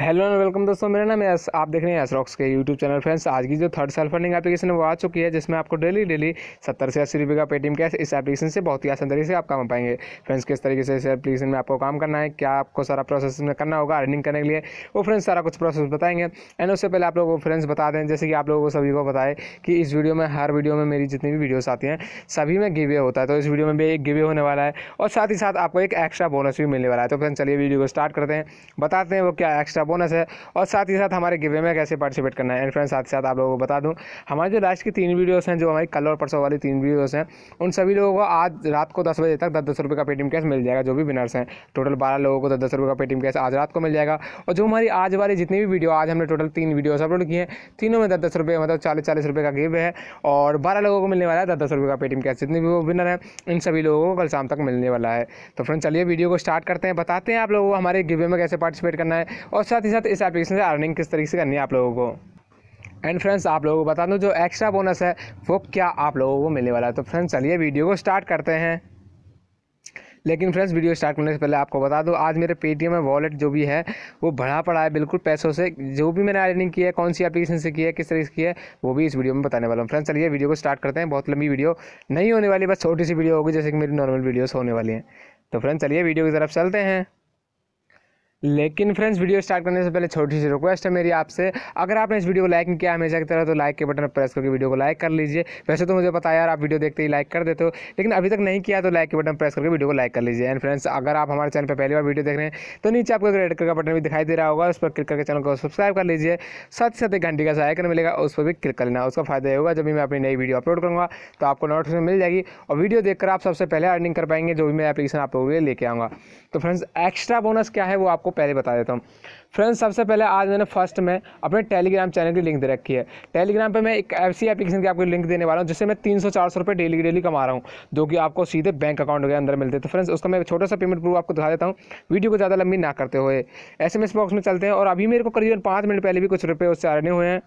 hello and welcome दोस्तों मेरा नाम है आप देख रहे हैं एसरॉक्स के यूट्यूब चैनल फ्रेंड्स आज की जो थर्ड सेल्फ फंडिंग एप्लीकेशन है वो आ चुकी है जिसमें आपको डेली डेली सत्तर से अस्सी रुपये का पेटीएम कैश इस एप्लीकेशन से बहुत ही आसान तरीके से आप कमा पाएंगे फ्रेंड्स किस तरीके से इस एप्लीकेशन में आपको काम करना है क्या आपको सारा प्रोसेस में करना होगा अर्निंग करने के लिए वो फ्रेंड्स सारा कुछ प्रोसेस बताएंगे एंड उससे पहले आप लोग को फ्रेंड्स बता दें जैसे कि आप लोगों को सभी को बताए कि इस वीडियो में हर वीडियो में मेरी जितनी भी वीडियोज़ आती हैं सभी में गिवे होता है तो इस वीडियो में भी एक गिवे होने वाला है और साथ ही साथ आपको एक एक्स्ट्रा बोनस भी मिलने वाला है तो फ्रेंड्स चलिए वीडियो को स्टार्ट करते हैं बताते हैं वो क्या एक्स्ट्रा का बोनस है और साथ ही साथ हमारे गिवे में कैसे पार्टिसिपेट करना है एंड फ्रेंड्स साथ ही साथ आप लोगों को बता दूँ हमारे जो लास्ट की तीन वीडियोज़ हैं जो हमारी कल और परसों वाली तीन वीडियोज़ हैं उन सभी लोगों को आज रात को दस बजे तक दस दस रुपये का पेटीएम कैश मिल जाएगा जो भी विनर्स हैं टोटल बारह लोगों को दस दस रुपये का पेटीएम कैश आज रात को मिल जाएगा और जो हमारी आज वाली जितनी भी वीडियो आज हमने टोटल तीन वीडियोस अपलोड किए हैं तीनों में दस दस रुपये मतलब चालीस चालीस रुपये का गिव है और बारह लोगों को मिलने वाला है दस दस रुपये का पेटीएम कैश जितने भी वो विनर हैं इन सभी लोगों को कल शाम तक मिलने वाला है तो फ्रेंड चलिए वीडियो को स्टार्ट करते हैं बताते हैं आप लोगों को हमारे गिवे में कैसे पार्टिसिपेट करना है और साथ ही साथ इस एप्लीकेशन से अर्निंग किस तरीके से करनी है आप लोगों को एंड फ्रेंड्स आप लोगों को बता दूँ जो एक्स्ट्रा बोनस है वो क्या आप लोगों को मिलने वाला है तो फ्रेंड्स चलिए वीडियो को स्टार्ट करते हैं लेकिन फ्रेंड्स वीडियो स्टार्ट करने से पहले आपको बता दूं आज मेरे पेटीएम में वॉलेट जो भी है वो बढ़ा पड़ा है बिल्कुल पैसों से जो भी मैंने अर्निंग की है कौन सी एप्लीकेशन से की है किस तरीके से की है वो भी इस वीडियो में बताने वाला हूँ फ्रेंड्स चलिए वीडियो को स्टार्ट करते हैं बहुत लंबी वीडियो नहीं होने वाली बस छोटी सी वीडियो होगी जैसे कि मेरी नॉर्मल वीडियोज़ होने वाली हैं तो फ्रेंड्स चलिए वीडियो की तरफ चलते हैं लेकिन फ्रेंड्स वीडियो स्टार्ट करने से पहले छोटी सी रिक्वेस्ट है मेरी आपसे अगर आपने इस वीडियो को लाइक नहीं किया हमेशा की तरह तो लाइक के बटन प्रेस करके वीडियो को लाइक कर लीजिए वैसे तो मुझे पता है यार आप वीडियो देखते ही लाइक कर देते हो लेकिन अभी तक नहीं किया तो लाइक के बटन प्रेस करके वीडियो को लाइक कर लीजिए एंड फ्रेंड्स अगर आप हमारे चैनल पर पहली बार वीडियो देख रहे हैं तो नीचे आपको रेड कलर का बटन भी दिखाई दे रहा होगा उस पर क्लिक करके चैनल को सब्सक्राइब कर लीजिए साथ ही साथ एक घंटी का सहायकन मिलेगा उस पर भी क्लिक कर लेना उसका फायदा होगा जब भी मैं अपनी नई वीडियो अपलोड करूँगा तो आपको नोटिफिकेशन मिल जाएगी और वीडियो देखकर आप सबसे पहले अर्निंग कर पाएंगे जो भी मैं एप्लीकेशन आप लोगों के लिए लेके आऊँगा तो फ्रेंड्स एक्स्ट्रा बोनस क्या है वो आपको पहले बता देता हूँ फ्रेंड्स सबसे पहले आज मैंने फर्स्ट में अपने टेलीग्राम चैनल की लिंक दे रखी है टेलीग्राम पर मैं एक ऐसी एप्लीकेशन की आपको लिंक देने वाला हूँ जिससे मैं तीन सौ चार सौ रुपये डेली डेली कमा रहा हूँ जो कि आपको सीधे बैंक अकाउंट के अंदर मिलते हैं तो फ्रेंड्स उसका मैं छोटा सा पेमेंट प्रूफ आपको दिखा देता हूँ वीडियो को ज़्यादा लंबी ना करते हुए एस बॉक्स में चलते हैं और अभी मेरे को करीबन पाँच मिनट पहले भी कुछ रुपये उससे आने हुए हैं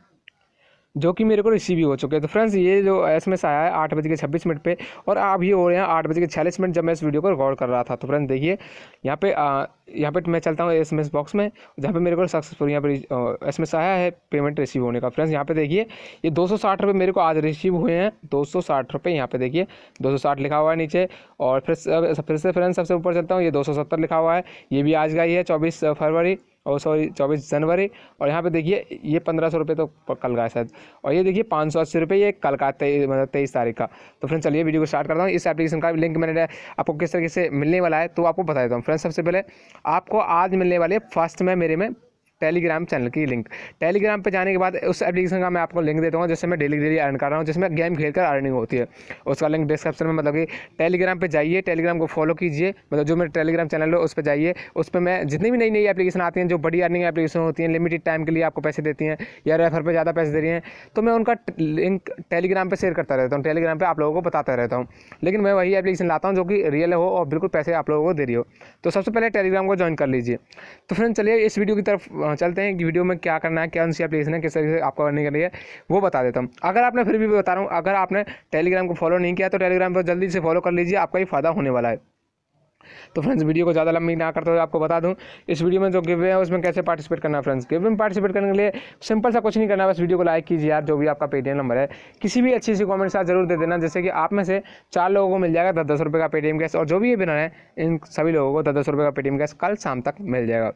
जो कि मेरे को रिसीव हो चुके हैं तो फ्रेंड्स ये जो एस एम एस आया है आठ बज के छब्बीस मिनट पर और आप ये हो रहे हैं आठ बज के छियालीस मिनट जब मैं इस वीडियो को रिकॉर्ड कर रहा था तो फ्रेंड्स देखिए यहाँ पे यहाँ पे मैं चलता हूँ एस एम एस बॉक्स में जहाँ पे मेरे को सक्सेसफुल यहाँ पर एस एम एस आया है पेमेंट रिसीव होने का फ्रेंड्स यहाँ पे देखिए ये दो सौ साठ रुपये मेरे को आज रिसीव हुए हैं दो सौ साठ रुपये यहाँ पे देखिए दो सौ साठ लिखा हुआ है नीचे और फिर फिर से फ्रेंड्स सबसे ऊपर चलता हूँ ये दो सौ सत्तर लिखा हुआ है ये भी आज का ही है चौबीस फरवरी और सॉरी चौबीस जनवरी और यहाँ पे देखिए ये पंद्रह सौ रुपये तो कल का है शायद और ये देखिए पाँच सौ अस्सी रुपये ये कल का तेईस मतलब तेईस तारीख का तो फ्रेंड्स चलिए वीडियो को स्टार्ट करता हूँ इस एप्लीकेशन का लिंक मैंने आपको किस तरीके से मिलने वाला है तो आपको बता देता हूँ फ्रेंड्स सबसे पहले आपको आज मिलने वाले फर्स्ट में मेरे में टेलीग्राम चैनल की लिंक टेलीग्राम पर जाने के बाद उस एप्लीकेशन का मैं आपको लिंक दे दूँगा जिससे मैं डेली डेली अर्न कर रहा हूँ जिसमें गेम खेल कर अर्निंग होती है उसका लिंक डिस्क्रिप्शन में मतलब कि टेलीग्राम पर जाइए टेलीग्राम को फॉलो कीजिए मतलब जो मेरे टेलीग्राम चैनल है उस पर जाइए उस पर मैं जितनी भी नई नई एप्लीकेशन आती हैं जो बड़ी अर्निंग एप्लीकेशन होती हैं लिमिटेड टाइम के लिए आपको पैसे देती हैं या रेफर पर ज़्यादा पैसे दे रही हैं तो मैं उनका लिंक टेलीग्राम पर शेयर करता रहता हूँ टेलीग्राम पर आप लोगों को बताता रहता हूँ लेकिन मैं वही एप्लीकेशन लाता हूँ जो कि रियल हो और बिल्कुल पैसे आप लोगों को दे रही हो तो सबसे पहले टेलीग्राम को ज्वाइन कर लीजिए तो फ्रेंड चलिए इस वीडियो की तरफ चलते हैं कि वीडियो में क्या करना है क्या सी एप्लीकेशन है किस तरीके से आपको अर्निंग करनी है वो बता देता हूँ अगर आपने फिर भी बता रहा हूँ अगर आपने टेलीग्राम को फॉलो नहीं किया तो टेलीग्राम पर जल्दी से फॉलो कर लीजिए आपका ही फ़ायदा होने वाला है तो फ्रेंड्स वीडियो को ज़्यादा लंबी ना करते हुए आपको बता दूं इस वीडियो में जो गिव है उसमें कैसे पार्टिसिपेट करना है फ्रेंड्स गिव में पार्टिसिपेट करने के लिए सिंपल सा कुछ नहीं करना है बस वीडियो को लाइक कीजिए यार जो भी आपका पेटीएम नंबर है किसी भी अच्छी सी कॉमेंट साथ जरूर दे देना जैसे कि आप में से चार लोगों को मिल जाएगा दस दस रुपये का पेटीएम कैश और जो भी ये बिना है इन सभी लोगों को दस दस रुपये का पेटीएम कैश कल शाम तक मिल जाएगा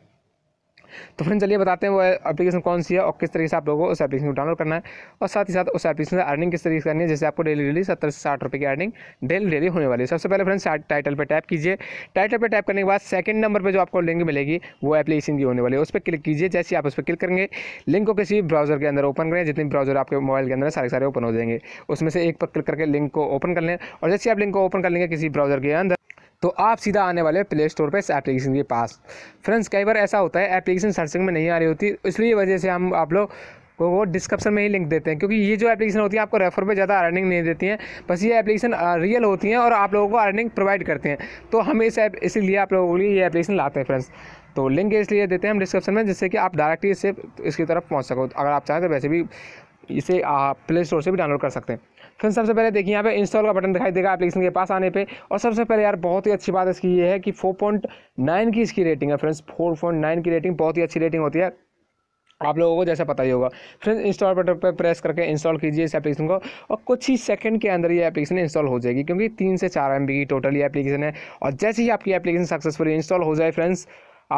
तो फ्रेंड चलिए बताते हैं वो एप्लीकेशन कौन सी है और किस तरीके से आप लोगों को उस एप्लीकेशन को डाउनलोड करना है और साथ ही साथ उस एप्लीकेशन से अर्निंग किस तरीके से करनी है जैसे आपको डेली डेली सत्तर से साठ रुपये की अर्निंग डेली डेली होने वाली है सबसे पहले फ्रेंड टाइटल पर टैप कीजिए टाइटल पर टैप करने के बाद सेकंड नंबर पर जो आपको लिंक मिलेगी वो एप्लीकेशन की होने वाली है उस पर क्लिक कीजिए जैसे आप उस पर क्लिक करेंगे लिंक को किसी ब्राउजर के अंदर ओपन करें जितने ब्राउजर आपके मोबाइल के अंदर सारे सारे ओपन हो जाएंगे उसमें से एक पर क्लिक करके लिंक को ओपन कर लें और जैसे आप लिंक को ओपन कर लेंगे किसी ब्राउजर के अंदर तो आप सीधा आने वाले प्ले स्टोर पर इस एप्लीकेशन के पास फ्रेंड्स कई बार ऐसा होता है एप्लीकेशन सर्चिंग में नहीं आ रही होती इसलिए वजह से हम आप लोग वो वो डिस्क्रिप्शन में ही लिंक देते हैं क्योंकि ये जो एप्लीकेशन होती है आपको रेफर पे ज़्यादा अर्निंग नहीं देती हैं बस ये एप्लीकेशन रियल होती हैं और आप लोगों को अर्निंग प्रोवाइड करते हैं तो हम इस ऐप इसीलिए आप लोगों के लिए ये एप्लीकेशन लाते हैं फ्रेंड्स तो लिंक इसलिए देते हैं हम डिस्क्रिप्शन में जिससे कि आप डायरेक्टली इससे इसकी तरफ पहुँच सको अगर आप चाहें तो वैसे भी इसे प्ले स्टोर से भी डाउनलोड कर सकते हैं फिर तो सबसे पहले देखिए यहाँ पे इंस्टॉल का बटन दिखाई देगा एप्लीकेशन के पास आने पे और सबसे पहले यार बहुत ही अच्छी बात इसकी ये है कि 4.9 की इसकी रेटिंग है फ्रेंड्स 4.9 की रेटिंग बहुत ही अच्छी रेटिंग होती है आप लोगों को जैसा पता ही होगा फ्रेंड्स इंस्टॉल बटन पर प्रेस करके इंस्टॉल कीजिए इस एप्लीकेशन को और कुछ ही सेकंड के अंदर ये एप्लीकेशन इंस्टॉल हो जाएगी क्योंकि तीन से चार एम की टोटल ये एप्लीकेशन है और जैसे ही आपकी एप्लीकेशन सक्सेसफुली इंस्टॉल हो जाए फ्रेंड्स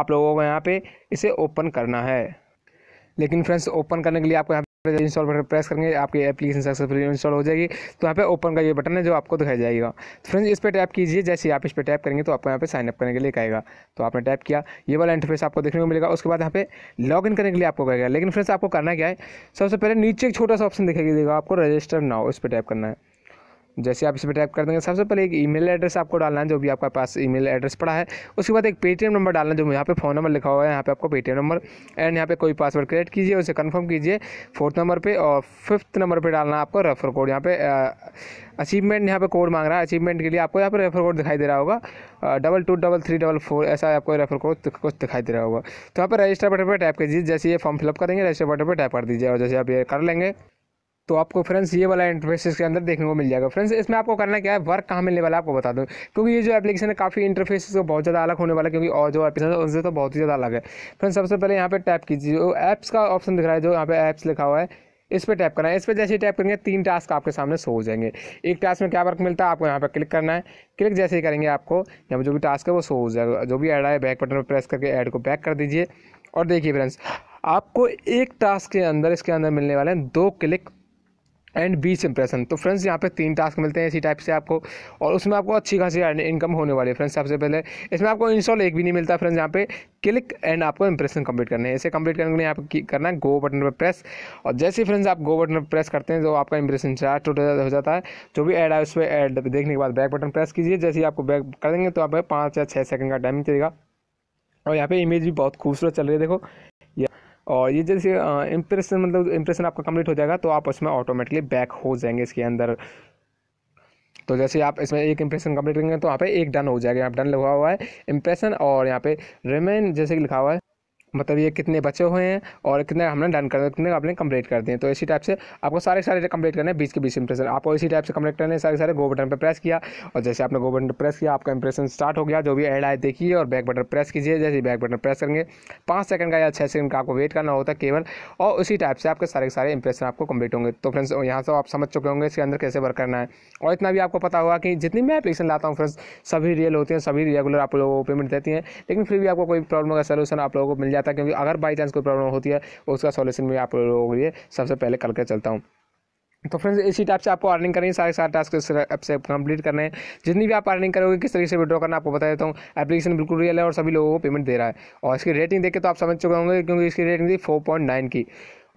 आप लोगों को यहाँ पे इसे ओपन करना है लेकिन फ्रेंड्स ओपन करने के लिए आपको यहाँ इंस्टॉल बटन प्रेस करेंगे आपकी एप्लीकेशन सक्सेसफुली इंस्टॉल हो जाएगी तो यहाँ पे ओपन का ये बटन है जो आपको दिखाई जाएगा तो फ्रेंड्स इस पर टैप कीजिए जैसे आप इस पर टैप करेंगे तो आपको यहाँ पे साइन अप करने के लिए कहेगा तो आपने टैप किया ये वाला इंटरफेस आपको देखने को मिलेगा उसके बाद यहाँ पे लॉग इन करने के लिए आपको कहेगा लेकिन फ्रेंड्स आपको करना क्या है सबसे पहले नीचे एक छोटा सा ऑप्शन दिखाई देगा आपको रजिस्टर नाउ इस पर टैप करना है जैसे आप इस पर टाइप कर देंगे सबसे पहले एक ईमेल एड्रेस आपको डालना है जो भी आपके पास ईमेल एड्रेस पड़ा है उसके बाद एक पेटीएम नंबर डालना जो यहाँ पे फ़ोन नंबर लिखा हुआ है यहाँ पे आपको पेटीएम नंबर एंड यहाँ पे कोई पासवर्ड क्रिएट कीजिए उसे कंफर्म कीजिए फोर्थ नंबर पे और फिफ्थ नंबर पर डालना आपको रेफर कोड यहाँ पे अचीवमेंट यहाँ पे कोड मांग रहा है अचीवमेंट के लिए आपको यहाँ पर रेफर कोड दिखाई दे रहा होगा double two double three double four ऐसा आपको रेफर कोड कुछ दिखाई दे रहा होगा तो यहाँ पर रजिस्टर बटन पर टाइप कीजिए जैसे ये फॉर्म फिलअप करेंगे रजिस्टर बटन पर टाइप कर दीजिए और जैसे आप ये कर लेंगे तो आपको फ्रेंड्स ये वाला इंटरफेस इसके अंदर देखने को मिल जाएगा फ्रेंड्स इसमें आपको करना क्या है वर्क कहाँ मिलने वाला है आपको बता दूँ क्योंकि ये जो एप्लीकेशन है काफ़ी इंटरफेस को बहुत ज़्यादा अलग होने वाला है क्योंकि और जो एप्लीकेशन है उनसे तो बहुत ही ज़्यादा अलग है फ्रेंड्स सबसे पहले यहाँ पर टैप कीजिए जो ऐप्स का ऑप्शन दिख रहा है जो यहाँ पे एप्स लिखा हुआ है इस पर टैप करना है इस पर जैसे ही टैप करेंगे तीन टास्क आपके सामने सो हो जाएंगे एक टास्क में क्या वर्क मिलता है आपको यहाँ पर क्लिक करना है क्लिक जैसे ही करेंगे आपको यहाँ पर जो भी टास्क है वो सो हो जाएगा जो भी ऐड आए बैक बटन पर प्रेस करके ऐड को बैक कर दीजिए और देखिए फ्रेंड्स आपको एक टास्क के अंदर इसके अंदर मिलने वाले हैं दो क्लिक एंड बीच इंप्रेशन तो फ्रेंड्स यहाँ पे तीन टास्क मिलते हैं इसी टाइप से आपको और उसमें आपको अच्छी खासी इनकम होने वाली है फ्रेंड्स सबसे पहले इसमें आपको इंस्टॉल एक भी नहीं मिलता फ्रेंड्स यहाँ पे क्लिक एंड आपको इंप्रेशन कंप्लीट करने है इसे कंप्लीट करने के लिए आपको करना है गो बटन पर प्रेस और जैसे ही फ्रेंड्स आप गो बटन पर प्रेस करते हैं तो आपका इंप्रेशन टूट हो जाता है जो भी एड आए उस पर एड देखने के बाद बैक बटन प्रेस कीजिए जैसे ही आपको बैक कर देंगे तो आप पाँच या छः सेकंड का टाइम चलेगा और यहाँ पे इमेज भी बहुत खूबसूरत चल रही है देखो और ये जैसे इम्प्रेशन मतलब इम्प्रेशन आपका कंप्लीट हो जाएगा तो आप उसमें ऑटोमेटिकली बैक हो जाएंगे इसके अंदर तो जैसे आप इसमें एक इंप्रेशन कंप्लीट करेंगे तो यहाँ पे एक डन हो जाएगा यहाँ डन लिखा हुआ है इंप्रेशन और यहाँ पे रिमेन जैसे कि लिखा हुआ है मतलब ये कितने बचे हुए हैं और कितने हमने डन कर कितने आपने कंप्लीट कर दिए तो इसी टाइप से आपको सारे सारे कंप्लीट करने हैं बीच के बीच इंप्रेशन आपको इसी टाइप से कंप्लीट करने सारे सारे गो बटन पर प्रेस किया और जैसे आपने गो बटन पर प्रेस किया आपका इंप्रेशन स्टार्ट हो गया जो भी एड आए देखिए और बैक बटन प्रेस कीजिए जैसे बैक बटन प्रेस करेंगे पाँच सेकंड का या छः सेकंड का आपको वेट करना होता है केवल और उसी टाइप से आपके सारे सारे इंप्रेशन आपको कंप्लीट होंगे तो फ्रेंड्स यहाँ से आप समझ चुके होंगे इसके अंदर कैसे वर्क करना है और इतना भी आपको पता होगा कि जितनी मैं एप्लीकेशन लाता हूँ फ्रेंड्स सभी रियल होती हैं सभी रेगुलर आप लोगों को पेमेंट देती हैं लेकिन फिर भी आपको कोई प्रॉब्लम का सोल्यूशन आप लोगों को मिल जाता रहता है क्योंकि अगर बाई चांस कोई प्रॉब्लम होती है उसका सोल्यूशन मैं आप लोगों के लिए सबसे पहले करके चलता हूँ तो फ्रेंड्स इसी टाइप से आपको अर्निंग करनी है सारे सारे टास्क ऐप से कंप्लीट करने हैं जितनी भी आप अर्निंग करोगे किस तरीके से विड्रॉ करना आपको बता देता हूँ एप्लीकेशन बिल्कुल रियल है और सभी लोगों को पेमेंट दे रहा है और इसकी रेटिंग देखे तो आप समझ चुके होंगे क्योंकि इसकी रेटिंग थी फोर पॉइंट नाइन की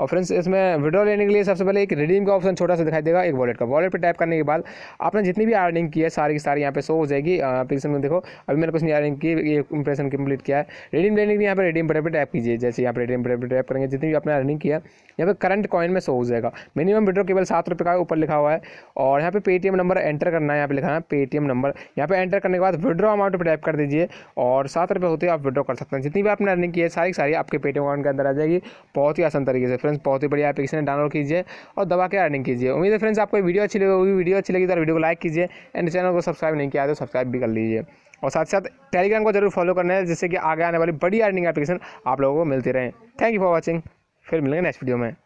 और फ्रेंड्स इसमें विड्रॉ लेने के लिए सबसे पहले एक रिडीम का ऑप्शन छोटा सा दिखाई देगा एक वॉलेट का वॉलेट पर टाइप करने के बाद आपने जितनी भी अर्निंग की है सारी की सारी यहाँ पे शो हो जाएगी पिक्सन में देखो अभी मैंने कुछ नहीं अर्निंग की ये इंप्रेशन कंप्लीट किया है रिडीम लेने के लिए यहाँ पर रिडीम बटन पर टाइप कीजिए जैसे यहाँ पर रिडीम बटन पर टाइप करेंगे जितनी भी आपने अर्निंग किया यहाँ पर करंट कॉइन में शो हो जाएगा मिनिमम विड्रो केवल सात रुपये का ऊपर लिखा हुआ है और यहाँ पे पेटीएम नंबर एंटर करना है यहाँ पे लिखा है पेटीएम नंबर यहाँ पर एंटर करने के बाद विड्रो अमाउंट पर टाइप कर दीजिए और सात रुपये होते आप विड्रॉ कर सकते हैं जितनी भी आपने अर्निंग की है सारी सारी आपके पेटीएम अकाउंट के अंदर आ जाएगी बहुत ही आसान तरीके से फ्रेंड्स बहुत ही बढ़िया एप्लीकेशन डाउनलोड कीजिए और दबा के अर्निंग कीजिए उम्मीद है फ्रेंड्स आपको वीडियो अच्छी लगी वीडियो अच्छी लगी तो वीडियो को लाइक कीजिए एंड चैनल को सब्सक्राइब नहीं किया तो सब्सक्राइब भी कर लीजिए और साथ साथ टेलीग्राम को जरूर फॉलो करना है जिससे कि आगे आने वाली बड़ी अर्निंग एप्लीकेशन आप लोगों को मिलती रहे थैंक यू फॉर वॉचिंग फिर मिलेंगे नेक्स्ट वीडियो में